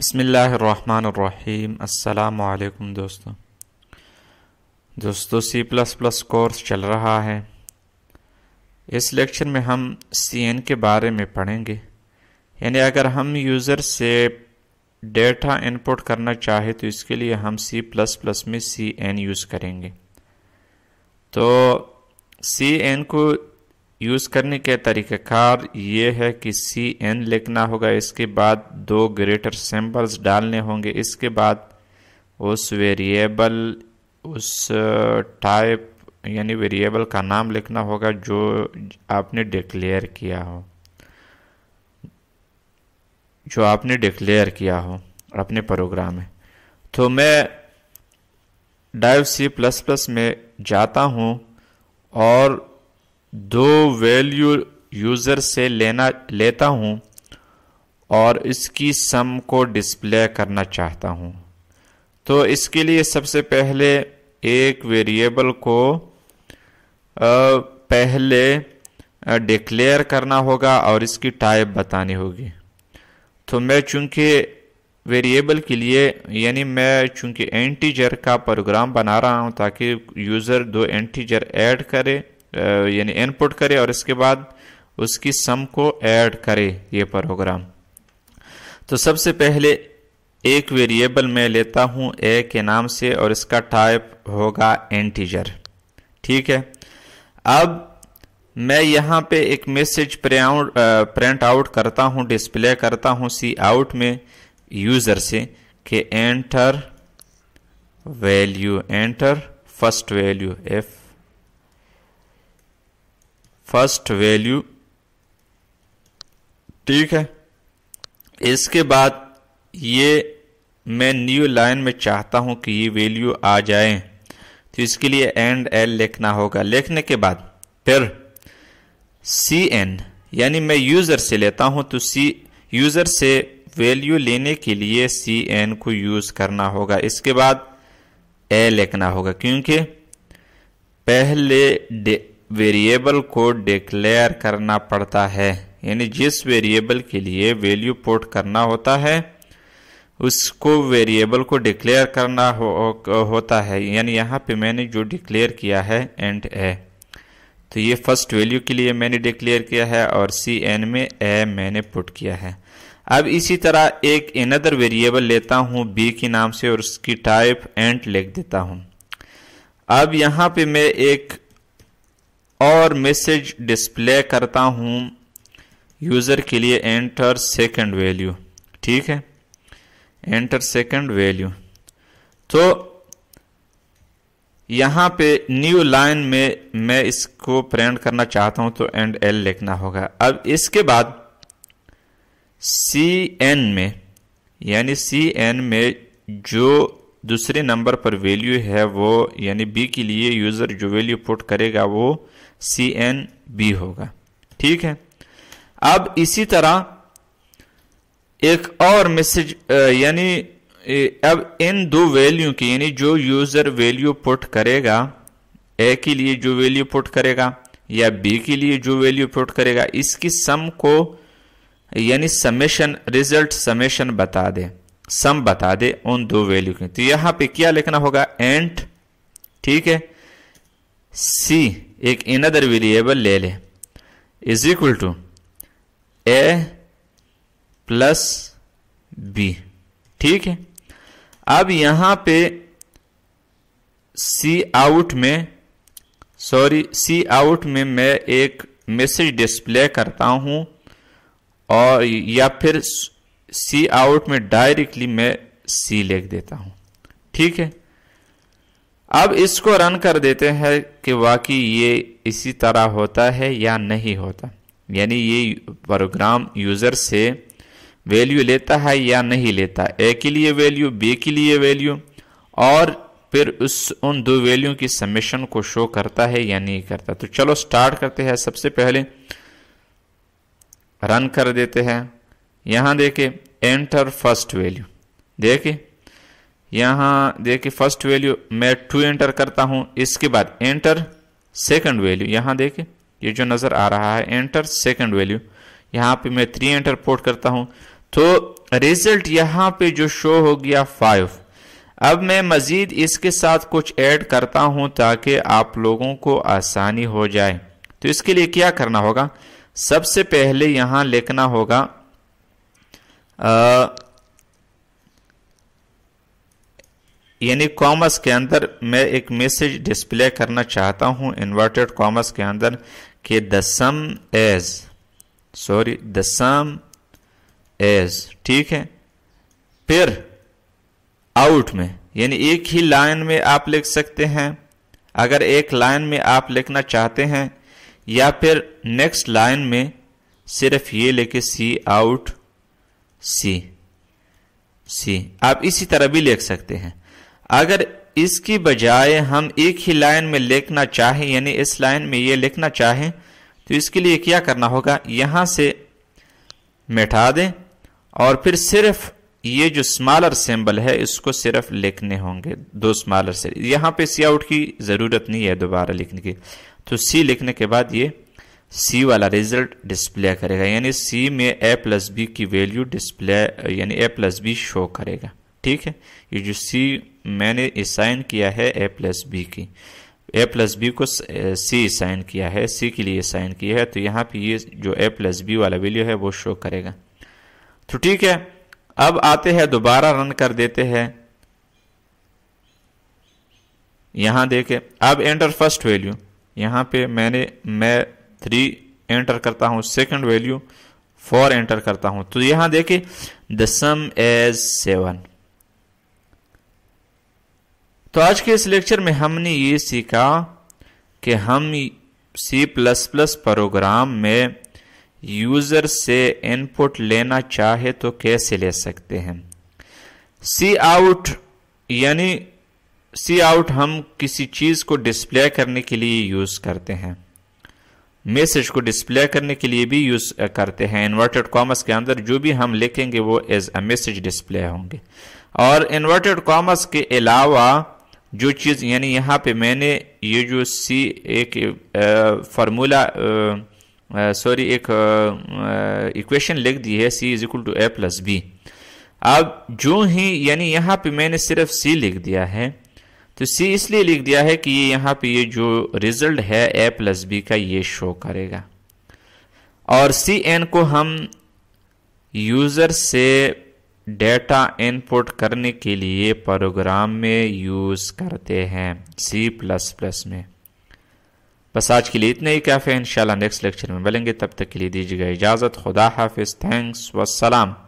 बसमीम् अल्लाम दोस्तों दोस्तों सी प्लस प्लस कोर्स चल रहा है इस लेक्चर में हम सी एन के बारे में पढ़ेंगे यानी अगर हम यूज़र से डेटा इनपुट करना चाहे तो इसके लिए हम सी प्लस प्लस में सी एन यूज़ करेंगे तो सी एन को यूज़ करने के तरीक़ार ये है कि सी एन लिखना होगा इसके बाद दो ग्रेटर सैम्पल्स डालने होंगे इसके बाद उस वेरिएबल उस टाइप यानी वेरिएबल का नाम लिखना होगा जो आपने डिक्लेयर किया हो जो आपने डिक्लेयर किया हो अपने प्रोग्राम में तो मैं डाइव सी प्लस प्लस में जाता हूँ और दो वैल्यू यूज़र से लेना लेता हूँ और इसकी सम को डिस्प्ले करना चाहता हूँ तो इसके लिए सबसे पहले एक वेरिएबल को पहले डिक्लेयर करना होगा और इसकी टाइप बतानी होगी तो मैं चूंकि वेरिएबल के लिए यानी मैं चूंकि एंटीजर का प्रोग्राम बना रहा हूं ताकि यूज़र दो एंटीजर ऐड करे यानी इनपुट करे और इसके बाद उसकी सम को ऐड करे ये प्रोग्राम तो सबसे पहले एक वेरिएबल मैं लेता हूँ ए के नाम से और इसका टाइप होगा एंटीजर ठीक है अब मैं यहाँ पे एक मैसेज प्रिंट आउट करता हूँ डिस्प्ले करता हूँ सी आउट में यूज़र से कि enter value enter first value F first value ठीक है इसके बाद ये मैं न्यू लाइन में चाहता हूं कि ये वैल्यू आ जाए तो इसके लिए एंड एल लिखना होगा लिखने के बाद फिर सी एन यानी मैं यूज़र से लेता हूं तो सी यूज़र से वैल्यू लेने के लिए सी एन को यूज़ करना होगा इसके बाद ए लिखना होगा क्योंकि पहले वेरिएबल को डिक्लेयर करना पड़ता है यानी जिस वेरिएबल के लिए वैल्यू पोर्ट करना होता है उसको वेरिएबल को डिक्लेयर करना हो, होता है यानी यहाँ पे मैंने जो डिक्लेयर किया है एंड ए तो ये फर्स्ट वैल्यू के लिए मैंने डिक्लेयर किया है और सी एन में ए मैंने पुट किया है अब इसी तरह एक इनदर वेरिएबल लेता हूँ बी के नाम से और उसकी टाइप एंट लिख देता हूँ अब यहाँ पे मैं एक और मैसेज डिस्प्ले करता हूँ यूज़र के लिए एंटर सेकंड वैल्यू ठीक है एंटर सेकंड वैल्यू तो यहाँ पे न्यू लाइन में मैं इसको प्रिंट करना चाहता हूँ तो एंड एल लिखना होगा अब इसके बाद सी एन में यानी सी एन में जो दूसरे नंबर पर वैल्यू है वो यानी बी के लिए यूज़र जो वैल्यू पुट करेगा वो सी एन बी होगा ठीक है अब इसी तरह एक और मैसेज यानी अब इन दो वैल्यू की यानी जो यूज़र वैल्यू पुट करेगा ए के लिए जो वैल्यू पुट करेगा या बी के लिए जो वैल्यू पुट करेगा इसकी सम को यानी समेशन रिजल्ट समेशन बता दे सम बता दे उन दो वैल्यू की तो यहां पे क्या लिखना होगा एंट ठीक है सी एक इनदर वेरिएबल ले ले is equal to A plus B ठीक है अब यहां पे सी आउट में सॉरी सी आउट में मैं एक मैसेज डिस्प्ले करता हूं और या फिर सी आउट में डायरेक्टली मैं सी लिख देता हूं ठीक है अब इसको रन कर देते हैं कि वाकई ये इसी तरह होता है या नहीं होता यानी ये प्रोग्राम यूज़र से वैल्यू लेता है या नहीं लेता ए के लिए वैल्यू बी के लिए वैल्यू और फिर उस उन दो वैल्यू की समेशन को शो करता है या नहीं करता तो चलो स्टार्ट करते हैं सबसे पहले रन कर देते हैं यहाँ देखे एंटर फर्स्ट वैल्यू देखे यहाँ देखे फर्स्ट वैल्यू मैं टू एंटर करता हूँ इसके बाद एंटर सेकंड वैल्यू यहाँ देखे ये जो नज़र आ रहा है एंटर सेकंड वैल्यू यहाँ पे मैं थ्री एंटर पोर्ट करता हूँ तो रिजल्ट यहाँ पे जो शो हो गया फाइव अब मैं मज़ीद इसके साथ कुछ ऐड करता हूँ ताकि आप लोगों को आसानी हो जाए तो इसके लिए क्या करना होगा सबसे पहले यहाँ लिखना होगा यानी कॉमर्स के अंदर मैं एक मैसेज डिस्प्ले करना चाहता हूं इन्वर्टेड कॉमर्स के अंदर कि the sum as sorry the sum as ठीक है फिर आउट में यानी एक ही लाइन में आप लिख सकते हैं अगर एक लाइन में आप लिखना चाहते हैं या फिर नेक्स्ट लाइन में सिर्फ ये लेके सी आउट सी सी आप इसी तरह भी लिख सकते हैं अगर इसकी बजाय हम एक ही लाइन में लिखना चाहें यानी इस लाइन में ये लिखना चाहें तो इसके लिए क्या करना होगा यहां से मिटा दें और फिर सिर्फ ये जो स्मॉलर सिंबल है इसको सिर्फ लिखने होंगे दो स्मॉलर से यहां पे सी आउट की ज़रूरत नहीं है दोबारा लिखने की तो सी लिखने के बाद ये सी वाला रिजल्ट डिस्प्ले करेगा यानी सी में ए प्लस बी की वैल्यू डिस्प्ले यानी ए प्लस बी शो करेगा ठीक है ये जो सी मैंने असाइन किया है ए प्लस बी की ए प्लस बी को सी असाइन किया है सी के लिए असाइन किया है तो यहाँ पे ये जो ए प्लस बी वाला वैल्यू है वो शो करेगा तो ठीक है अब आते हैं दोबारा रन कर देते हैं यहां देखे अब एंटर फर्स्ट वैल्यू यहां पे मैंने मैं थ्री एंटर करता हूँ सेकंड वैल्यू फोर एंटर करता हूँ तो यहाँ देखिए द सम एज सेवन तो आज के इस लेक्चर में हमने ये सीखा कि हम सी प्लस प्लस प्रोग्राम में यूज़र से इनपुट लेना चाहे तो कैसे ले सकते हैं सी आउट यानी सी आउट हम किसी चीज़ को डिस्प्ले करने के लिए यूज़ करते हैं मैसेज को डिस्प्ले करने के लिए भी यूज़ uh, करते हैं इन्वर्टेड कॉमर्स के अंदर जो भी हम लिखेंगे वो एज अ मैसेज डिस्प्ले होंगे और इन्वर्टेड कॉमर्स के अलावा जो चीज़ यानी यहाँ पे मैंने ये जो सी एक फार्मूला uh, सॉरी uh, एक इक्वेशन लिख दी है C is equal to A plus B अब जो ही यानी यहाँ पे मैंने सिर्फ सी लिख दिया है तो सी इसलिए लिख दिया है कि ये यहाँ पे ये जो रिजल्ट है ए प्लस बी का ये शो करेगा और सी एन को हम यूज़र से डेटा इनपुट करने के लिए प्रोग्राम में यूज़ करते हैं सी प्लस प्लस में बस आज के लिए इतना ही काफ़ी है इंशाल्लाह नेक्स्ट लेक्चर में मिलेंगे तब तक के लिए दीजिएगा इजाज़त खुदा हाफिज़ थैंक्स वसलाम